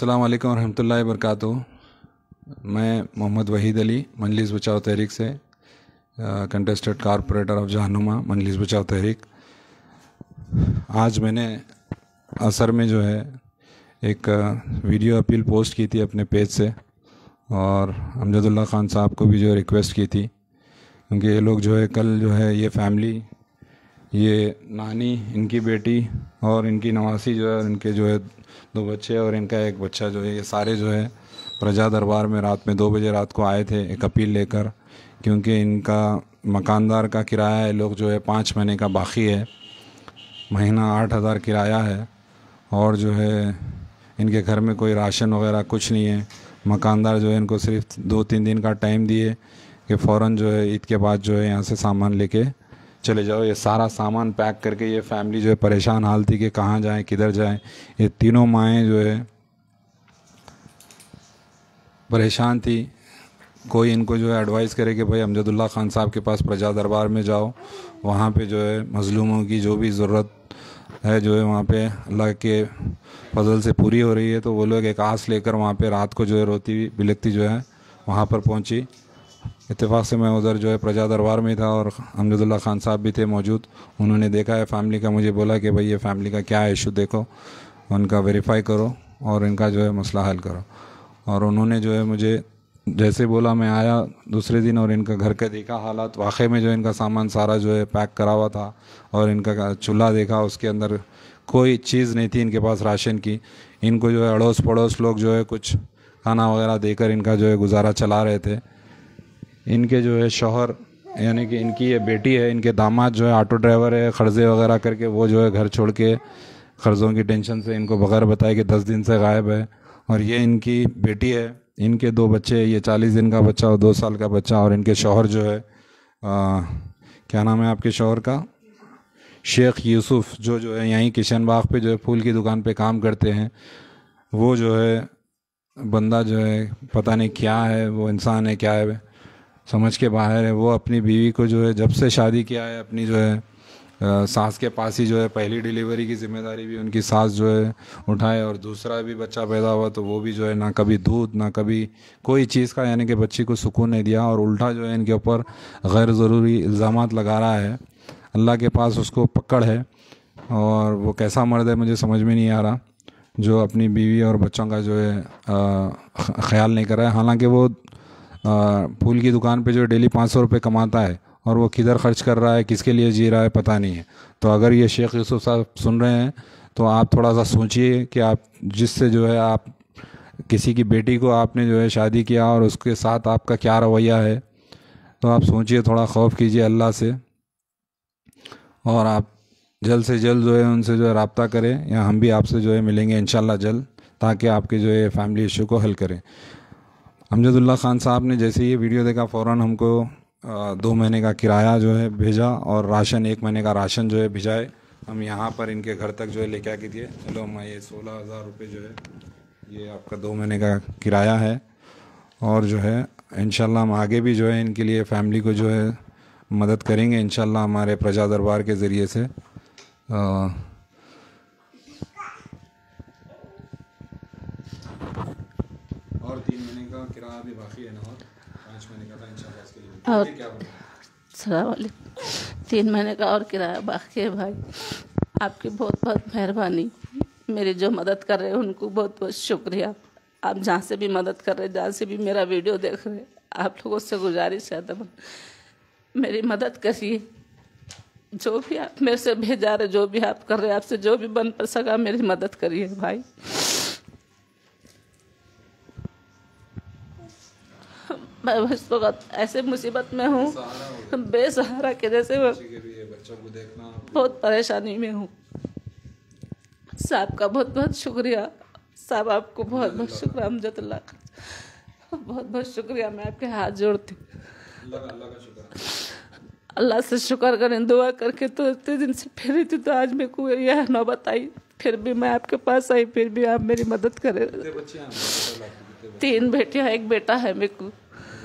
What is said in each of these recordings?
अल्लाम वरहमल वरक मैं मोहम्मद वहीद अली मजलिस बचाओ तहरीक से contested corporator of Jahanuma Majlis Bachao Tehreek आज मैंने असर में जो है एक वीडियो अपील पोस्ट की थी अपने पेज से और अमजदुल्ला ख़ान साहब को भी जो रिक्वेस्ट की थी क्योंकि ये लोग जो है कल जो है ये फैमिली ये नानी इनकी बेटी और इनकी नवासी जो है और इनके जो है दो बच्चे और इनका एक बच्चा जो है ये सारे जो है प्रजा दरबार में रात में दो बजे रात को आए थे एक अपील लेकर क्योंकि इनका मकानदार का किराया है लोग जो है पाँच महीने का बाकी है महीना आठ हज़ार किराया है और जो है इनके घर में कोई राशन वगैरह कुछ नहीं है मकानदार जो है इनको सिर्फ दो तीन दिन का टाइम दिए कि फ़ौर जो है ईद के बाद जो है यहाँ से सामान लेके चले जाओ ये सारा सामान पैक करके ये फैमिली जो है परेशान हाल थी कि कहाँ जाएँ किधर जाएँ ये तीनों माएँ जो है परेशान थी कोई इनको जो है एडवाइस करे कि भाई अमजदुल्ला ख़ान साहब के पास प्रजा दरबार में जाओ वहाँ पे जो है मज़लूमों की जो भी ज़रूरत है जो है वहाँ पे अल्लाह के फजल से पूरी हो रही है तो वो लोग एक आस लेकर वहाँ पे रात को जो है रोती हुई बिलकती जो है वहाँ पर पहुँची તે દરવાસે મેં ઉદર જો હે પ્રજા દરબાર મેં થા ઓર હમદુલ્લાહ ખાન સાહબ ભી થે મોજૂદ ઉનહોને દેખા એ ફેમિલી કા મુજે બોલા કે ભઈ એ ફેમિલી કા ક્યા ઇશ્યુ દેખો ઉનકા વેરીફાઈ કરો ઓર ઇનકા જો હે મસલા હલ કરો ઓર ઉનહોને જો હે મુજે જૈસે બોલા મે આયા દૂસરે દિન ઓર ઇનકા ઘર કા દેખા હાલત વાખે મે જો ઇનકા સામાન સારા જો હે પેક करावा થા ઓર ઇનકા ચુલ્લા દેખા ઉસકે અંદર કોઈ ચીઝ નહીં થી ઇનકે પાસ રેશન કી ઇનકો જો હે અડોસ ફડોસ લોગ જો હે કુછ ખાના વગેરા દેકર ઇનકા જો હે गुजारा ચલા રહે થે इनके जो है शोहर यानी कि इनकी ये बेटी है इनके दामाद जो है ऑटो ड्राइवर है कर्ज़े वगैरह करके वो जो है घर छोड़ के कर्ज़ों की टेंशन से इनको बगैर बताए कि दस दिन से गायब है और ये इनकी बेटी है इनके दो बच्चे ये चालीस दिन का बच्चा और दो साल का बच्चा और इनके शोहर जो है आ, क्या नाम है आपके शोहर का शेख यूसुफ जो जो है यहीं किशन बाग पे जो है फूल की दुकान पे काम करते हैं वो जो है बंदा जो है पता नहीं क्या है वो इंसान है क्या है समझ के बाहर है वो अपनी बीवी को जो है जब से शादी किया है अपनी जो है आ, सास के पास ही जो है पहली डिलीवरी की जिम्मेदारी भी उनकी सास जो है उठाए और दूसरा भी बच्चा पैदा हुआ तो वो भी जो है ना कभी दूध ना कभी कोई चीज़ का यानी कि बच्ची को सुकून नहीं दिया और उल्टा जो है इनके ऊपर गैर ज़रूरी इल्ज़ाम लगा रहा है अल्लाह के पास उसको पकड़ है और वो कैसा मर्द है मुझे समझ में नहीं आ रहा जो अपनी बीवी और बच्चों का जो है ख्याल नहीं कर रहा है हालांकि वो फूल की दुकान पे जो डेली पाँच सौ रुपये कमाता है और वो किधर खर्च कर रहा है किसके लिए जी रहा है पता नहीं है तो अगर ये शेख यूसुफ साहब सुन रहे हैं तो आप थोड़ा सा सोचिए कि आप जिससे जो है आप किसी की बेटी को आपने जो है शादी किया और उसके साथ आपका क्या रवैया है तो आप सोचिए थोड़ा खौफ कीजिए अल्लाह से और आप जल्द से जल्द जो है उनसे जो है रबता करें या हम भी आपसे जो है मिलेंगे इन जल्द ताकि आपके जो है फैमिली इशू को हल करें हमजदुल्ला ख़ान साहब ने जैसे ये वीडियो देखा फ़ौर हमको दो महीने का किराया जो है भेजा और राशन एक महीने का राशन जो है भिजाए हम यहाँ पर इनके घर तक जो है लेके आके दिए चलो हम ये सोलह हज़ार रुपये जो है ये आपका दो महीने का किराया है और जो है इन हम आगे भी जो है इनके लिए फैमिली को जो है मदद करेंगे इन हमारे प्रजा दरबार के ज़रिए से आ, और सलाम तीन महीने का और किराया बाकी है भाई आपकी बहुत बहुत मेहरबानी मेरी जो मदद कर रहे हैं उनको बहुत बहुत शुक्रिया आप जहाँ से भी मदद कर रहे हैं जहाँ से भी मेरा वीडियो देख रहे हैं आप लोगों से गुजारिश है तब मेरी मदद करिए जो भी आप मेरे से भेजा रहे जो भी आप कर रहे हैं आपसे जो भी बन पर सका मेरी मदद करिए भाई मैं उस वक्त तो ऐसे मुसीबत में हूँ बेसहारा के जैसे बहुत परेशानी में हूँ साहब का बहुत बहुत शुक्रिया साहब आपको बहुत बहुत शुक्रिया अमजदुल्ला बहुत बहुत शुक्रिया मैं आपके हाथ जोड़ती अल्लाह से शुक्र करें दुआ करके तो इतने दिन से फिर रही थी तो आज मेरे को यह नौबत आई फिर भी मैं आपके पास आई फिर भी आप मेरी मदद करें तीन बेटियाँ एक बेटा है मेरे को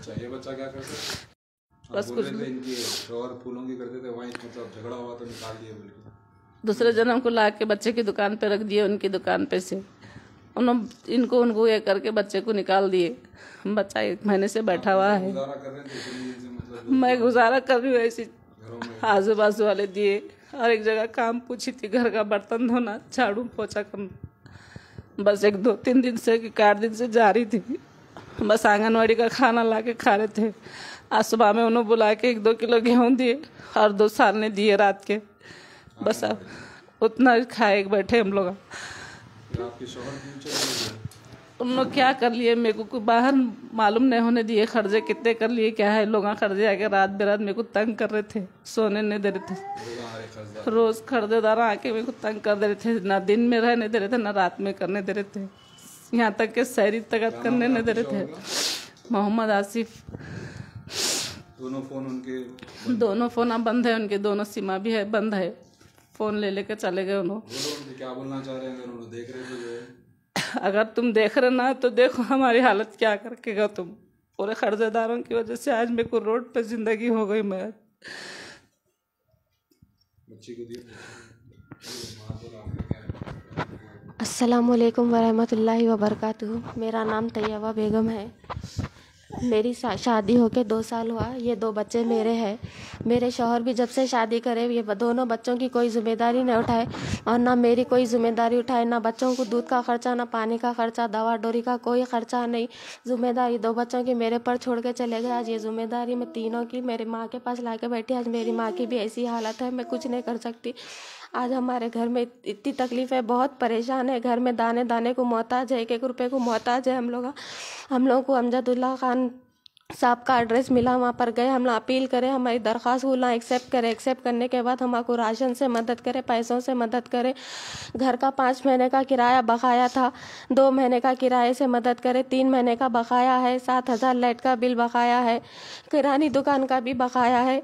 बच्चा ये बच्चा क्या करता है बस कुछ थे इनके शोर फूलों की करते थे वहीं मतलब झगड़ा हुआ तो निकाल दिए बिल्कुल दूसरे जन्म को ला के बच्चे की दुकान पे रख दिए उनकी दुकान पे से उन्होंने इनको उनको ये करके बच्चे को निकाल दिए बच्चा एक महीने से बैठा हुआ है मतलब मैं गुजारा कर रही हूँ ऐसी आजू बाजू वाले दिए और एक जगह काम पूछी थी घर का बर्तन धोना झाड़ू पोछा करना बस एक दो तीन दिन से एक आठ दिन से जा रही थी बस आंगनबाड़ी का खाना ला के खा रहे थे आज सुबह में उन्होंने बुला के एक दो किलो गेहूँ दिए और दो साल ने दिए रात के बस अब उतना खाए बैठे हम लोग उन लोग क्या कर लिए मेरे को बाहर मालूम नहीं होने दिए खर्चे कितने कर लिए क्या है लोग खर्चे आके रात बेरात मेरे को तंग कर रहे थे सोने नहीं दे रहे थे रोज खर्चेदार आके मेरे को तंग कर दे रहे थे ना दिन में रहने दे रहे थे ना रात में करने दे रहे थे यहाँ तक के शहरी तकत करने न दे रहे थे मोहम्मद आसिफ दोनों फोन उनके दोनों फोन अब बंद है उनके दोनों सीमा भी है बंद है फोन ले लेके चले गए उन्होंने क्या बोलना चाह रहे हैं अगर उन्होंने देख रहे तो अगर तुम देख रहे ना तो देखो हमारी हालत क्या करके गए तुम पूरे कर्जेदारों की वजह से आज मेरे को रोड पे जिंदगी हो गई मैं बच्ची को दिया असलकम वरहि वबरकatuh मेरा नाम तैयबा बेगम है मेरी शादी के दो साल हुआ ये दो बच्चे मेरे हैं मेरे शोहर भी जब से शादी करे ये दोनों बच्चों की कोई ज़िम्मेदारी नहीं उठाए और ना मेरी कोई ज़िम्मेदारी उठाए ना बच्चों को दूध का खर्चा ना पानी का खर्चा दवा डोरी का कोई खर्चा नहीं ज़िम्मेदारी दो बच्चों की मेरे पर छोड़ के चले गए आज ये ज़िम्मेदारी मैं तीनों की मेरी माँ के पास ला के बैठी आज मेरी माँ की भी ऐसी हालत है मैं कुछ नहीं कर सकती आज हमारे घर में इतनी तकलीफ है बहुत परेशान है घर में दाने दाने को मोहताज है एक एक रुपये को मोहताज है हम लोग हम लोगों को अमजदुल्ला खान साहब का एड्रेस मिला वहाँ पर गए हम अपील करें हमारी दरख्वास्त को ना एक्सेप्ट करें एक्सेप्ट करने के बाद आपको राशन से मदद करें पैसों से मदद करें घर का पाँच महीने का किराया बकाया था दो महीने का किराए से मदद करें तीन महीने का बकाया है सात हज़ार लाइट का बिल बकाया है किरानी दुकान का भी बकाया है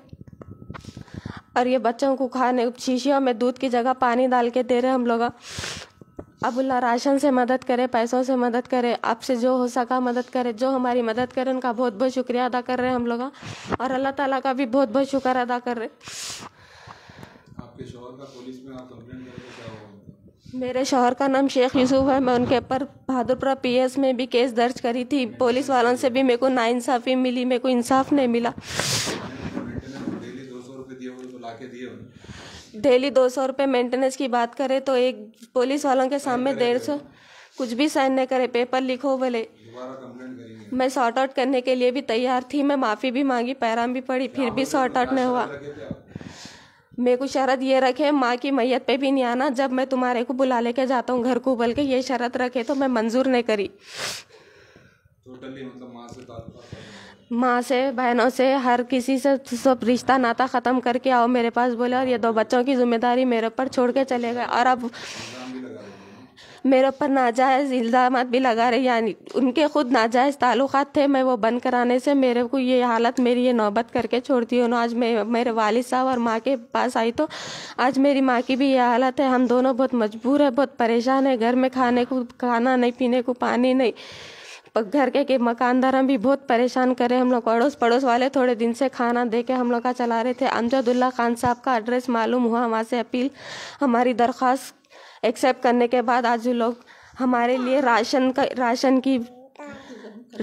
और ये बच्चों को खाने शीशियों में दूध की जगह पानी डाल के दे रहे हम लोग अब अल्लाह राशन से मदद करे पैसों से मदद करे आपसे जो हो सका मदद करे जो हमारी मदद करे उनका बहुत बहुत शुक्रिया अदा कर रहे हैं हम लोग और अल्लाह ताला का भी बहुत बहुत शुक्र अदा कर रहे आपके शोहर का पुलिस में आप कंप्लेंट करोगे मेरे शोहर का नाम शेख यूसुफ है मैं उनके ऊपर बहादुरपुरा एस में भी केस दर्ज करी थी पुलिस वालों से भी मेरे को नाइंसाफ़ी मिली मेरे को इंसाफ नहीं मिला के दिए डेली दो सौ रुपये मेंटेनेंस की बात करें तो एक पुलिस वालों के सामने डेढ़ सौ कुछ भी साइन न करे पेपर लिखो बोले मैं सॉर्ट आउट करने के लिए भी तैयार थी मैं माफ़ी भी मांगी पैराम भी पड़ी फिर भी सॉर्ट आउट नहीं हुआ मेरे को शरत ये रखे माँ की मैयत पे भी नहीं आना जब मैं तुम्हारे को बुला लेके जाता हूँ घर को बोल के ये शरत रखे तो मैं मंजूर नहीं करी टोटली मतलब माँ से माँ से बहनों से हर किसी से सब रिश्ता नाता ख़त्म करके आओ मेरे पास बोले और ये दो बच्चों की जिम्मेदारी मेरे ऊपर छोड़ के चले गए और अब मेरे ऊपर नाजायज़ इल्ज़ाम भी लगा रहे यानी उनके खुद नाजायज़ ताल्लुक थे मैं वो बंद कराने से मेरे को ये हालत मेरी ये नौबत करके छोड़ती हूँ आज मैं मेरे वालिद साहब और माँ के पास आई तो आज मेरी माँ की भी ये हालत है हम दोनों बहुत मजबूर है बहुत परेशान है घर में खाने को खाना नहीं पीने को पानी नहीं घर के, के मकानदार हम भी बहुत परेशान करे हम लोग अड़ोस पड़ोस वाले थोड़े दिन से खाना दे के हम लोग का चला रहे थे अमजदुल्ला खान साहब का एड्रेस मालूम हुआ हमारे से अपील हमारी दरख्वास्त एक्सेप्ट करने के बाद आज लोग हमारे लिए राशन का राशन की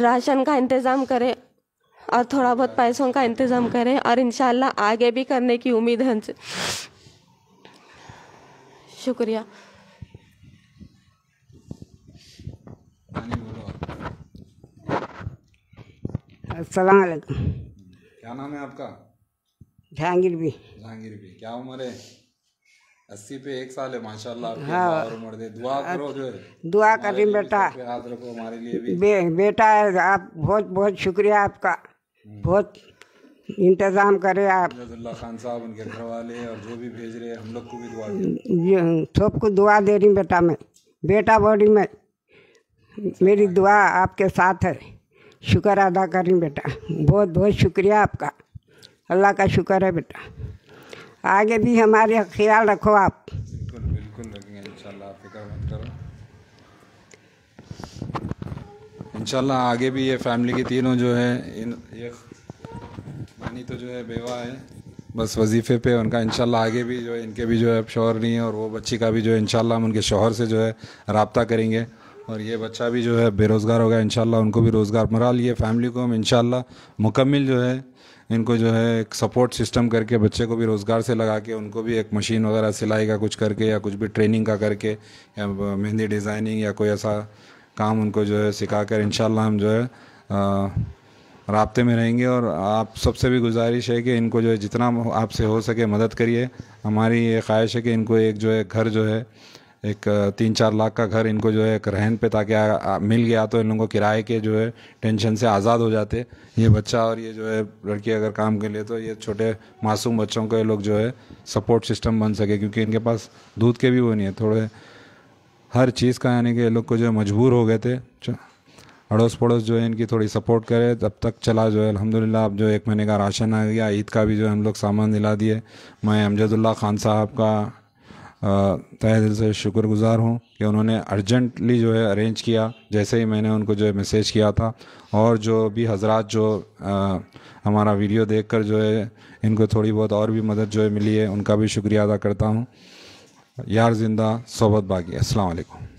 राशन का इंतज़ाम करें और थोड़ा बहुत पैसों का इंतज़ाम करें और इन आगे भी करने की उम्मीद है हमसे शुक्रिया असलकम क्या नाम है आपका जहांगीर भी जहांगीर भी क्या उम्र है अस्सी पे एक साल है माशाल्लाह हाँ उम्र दे दुआ करो जो दुआ करें बेटा हाथ रखो हमारे लिए भी बे, बेटा आप बहुत बहुत शुक्रिया आपका हम्म। बहुत इंतज़ाम करें आप खान साहब उनके घर वाले और जो भी भेज रहे हैं हम लोग को भी दुआ सबको दुआ दे रही बेटा मैं बेटा बॉडी में मेरी दुआ आपके साथ है शुक्र अदा करें बेटा बहुत बहुत शुक्रिया आपका अल्लाह का शुक्र है बेटा आगे भी हमारे ख्याल रखो आप इंशाल्लाह आगे भी ये फैमिली की तीनों जो है इन ये नानी तो जो है बेवा है बस वजीफ़े पे उनका इंशाल्लाह आगे भी जो है इनके भी जो है शोहर नहीं है और वो बच्ची का भी जो है इंशाल्लाह हम उनके शोहर से जो है रबता करेंगे और ये बच्चा भी जो है बेरोज़गार हो गया इन उनको भी रोज़गार मरा ये फैमिली को हम इन मुकम्मल जो है इनको जो है एक सपोर्ट सिस्टम करके बच्चे को भी रोज़गार से लगा के उनको भी एक मशीन वगैरह सिलाई का कुछ करके या कुछ भी ट्रेनिंग का करके या मेहंदी डिज़ाइनिंग या कोई ऐसा काम उनको जो है सिखा कर इन हम जो है रबते में रहेंगे और आप सबसे भी गुजारिश है कि इनको जो है जितना आपसे हो सके मदद करिए हमारी ये ख्वाहिश है कि इनको एक जो है घर जो है एक तीन चार लाख का घर इनको जो है एक रहन पे ताकि मिल गया तो इन लोगों को किराए के जो है टेंशन से आज़ाद हो जाते ये बच्चा और ये जो है लड़की अगर काम के लिए तो ये छोटे मासूम बच्चों को ये लोग जो है सपोर्ट सिस्टम बन सके क्योंकि इनके पास दूध के भी वो नहीं है थोड़े हर चीज़ का यानी कि ये लोग को जो है मजबूर हो गए थे अड़ोस पड़ोस जो है इनकी थोड़ी सपोर्ट करे तब तक चला जो है अलहमदिल्ला अब जो एक महीने का राशन आ गया ईद का भी जो है हम लोग सामान दिला दिए मैं अमजदुल्ला खान साहब का दिल से शुक्रगुज़ार हूँ कि उन्होंने अर्जेंटली जो है अरेंज किया जैसे ही मैंने उनको जो है मैसेज किया था और जो भी हजरात जो आ, हमारा वीडियो देखकर जो है इनको थोड़ी बहुत और भी मदद जो है मिली है उनका भी शुक्रिया अदा करता हूँ यार जिंदा सोबत बाकी असलकुम